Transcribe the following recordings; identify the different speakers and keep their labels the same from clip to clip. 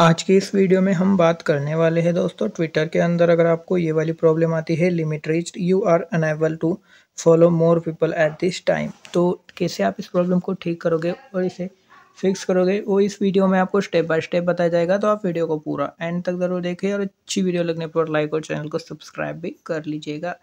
Speaker 1: आज की इस वीडियो में हम बात करने वाले हैं दोस्तों ट्विटर के अंदर अगर आपको ये वाली प्रॉब्लम आती है limit reach you are unable to follow more people at this time तो कैसे आप इस प्रॉब्लम को ठीक करोगे और इसे फिक्स करोगे वो इस वीडियो में आपको स्टेप बाय स्टेप बताया जाएगा तो आप वीडियो को पूरा एंड तक ज़रूर देखिए और अच्छी वीडियो लगने पर लाइक और चैनल को सब्सक्राइब भी कर लीजिएगा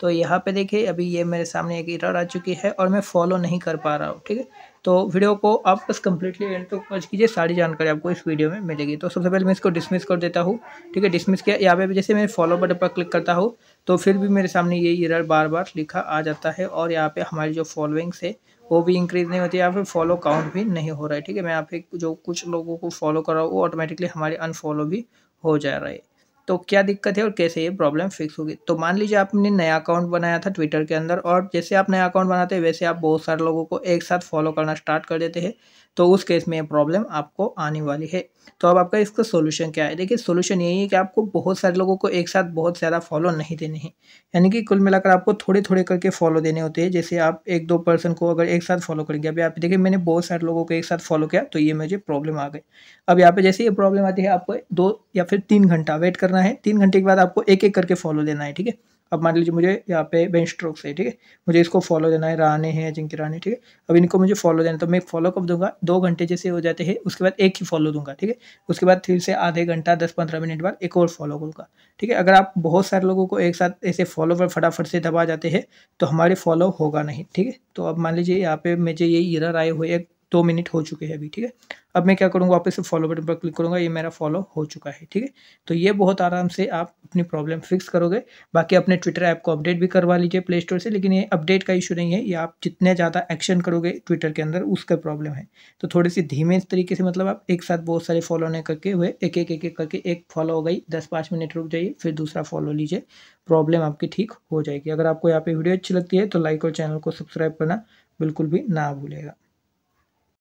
Speaker 1: तो यहाँ पे देखिए अभी ये मेरे सामने एक इरर आ चुकी है और मैं फॉलो नहीं कर पा रहा हूँ ठीक है तो वीडियो को आप बस कम्प्लीटली एंड तक वॉच कीजिए सारी जानकारी आपको इस वीडियो में मिलेगी तो सबसे पहले मैं इसको डिसमिस कर देता हूँ ठीक है डिसमिस किया यहाँ पे जैसे मैं फॉलो बटन पर क्लिक करता हूँ तो फिर भी मेरे सामने ये एरर बार बार लिखा आ जाता है और यहाँ पे हमारी जो फॉलोइंग्स है वो भी इंक्रीज़ नहीं होती या फिर फॉलो काउंट भी नहीं हो रहा है ठीक है मैं यहाँ पे जो कुछ लोगों को फॉलो कर रहा हूँ वो ऑटोमेटिकली हमारे अनफॉलो भी हो जा रहा है तो क्या दिक्कत है और कैसे ये प्रॉब्लम फिक्स होगी तो मान लीजिए आपने नया अकाउंट बनाया था ट्विटर के अंदर और जैसे आप नया अकाउंट बनाते हैं वैसे आप बहुत सारे लोगों को एक साथ फॉलो करना स्टार्ट कर देते हैं तो उस केस में प्रॉब्लम आपको आने वाली है तो अब आपका इसका सोल्यूशन क्या है देखिए सोल्यूशन यही है कि आपको बहुत सारे लोगों को एक साथ बहुत ज़्यादा फॉलो नहीं देने हैं यानी कि कुल मिलाकर आपको थोड़े थोड़े करके फॉलो देने होते हैं जैसे आप एक दो पर्सन को अगर एक साथ फॉलो करेंगे अभी आप देखिए मैंने बहुत सारे लोगों को एक साथ फॉलो किया तो ये मुझे प्रॉब्लम आ गई अब यहाँ पे जैसे ये प्रॉब्लम आती है आपको दो या फिर तीन घंटा वेट करना है तीन घंटे के बाद आपको एक एक करके फॉलो देना है ठीक है अब मान लीजिए मुझे यहाँ पे बेंच स्ट्रोक्स है ठीक है मुझे इसको फॉलो देना है राने हैं अजिंक्य राने ठीक है अब इनको मुझे फॉलो देना तो मैं फॉलो कब दूंगा दो घंटे जैसे हो जाते हैं उसके बाद एक ही फॉलो दूंगा ठीक है उसके बाद फिर से आधे घंटा दस पंद्रह मिनट बाद एक और फॉलो करूँगा ठीक है अगर आप बहुत सारे लोगों को एक साथ ऐसे फॉलो पर फटाफट से दबा जाते हैं तो हमारे फॉलो होगा नहीं ठीक है तो अब मान लीजिए यहाँ पे मुझे ये इरर आए हुए एक दो मिनट हो चुके हैं अभी ठीक है अब मैं क्या करूँगा वापस से फॉलो बटन पर क्लिक करूँगा ये मेरा फॉलो हो चुका है ठीक है तो ये बहुत आराम से आप अपनी प्रॉब्लम फिक्स करोगे बाकी अपने ट्विटर ऐप को अपडेट भी करवा लीजिए प्ले स्टोर से लेकिन ये अपडेट का इशू नहीं है ये आप जितने ज़्यादा एक्शन करोगे ट्विटर के अंदर उसका प्रॉब्लम है तो थोड़ी सी धीमे तरीके से मतलब आप एक साथ बहुत सारे फॉलो नहीं करके हुए एक एक एक एक करके एक फॉलो हो गई दस पाँच मिनट रुक जाइए फिर दूसरा फॉलो लीजिए प्रॉब्लम आपकी ठीक हो जाएगी अगर आपको यहाँ पे वीडियो अच्छी लगती है तो लाइक और चैनल को सब्सक्राइब करना बिल्कुल भी ना भूलेगा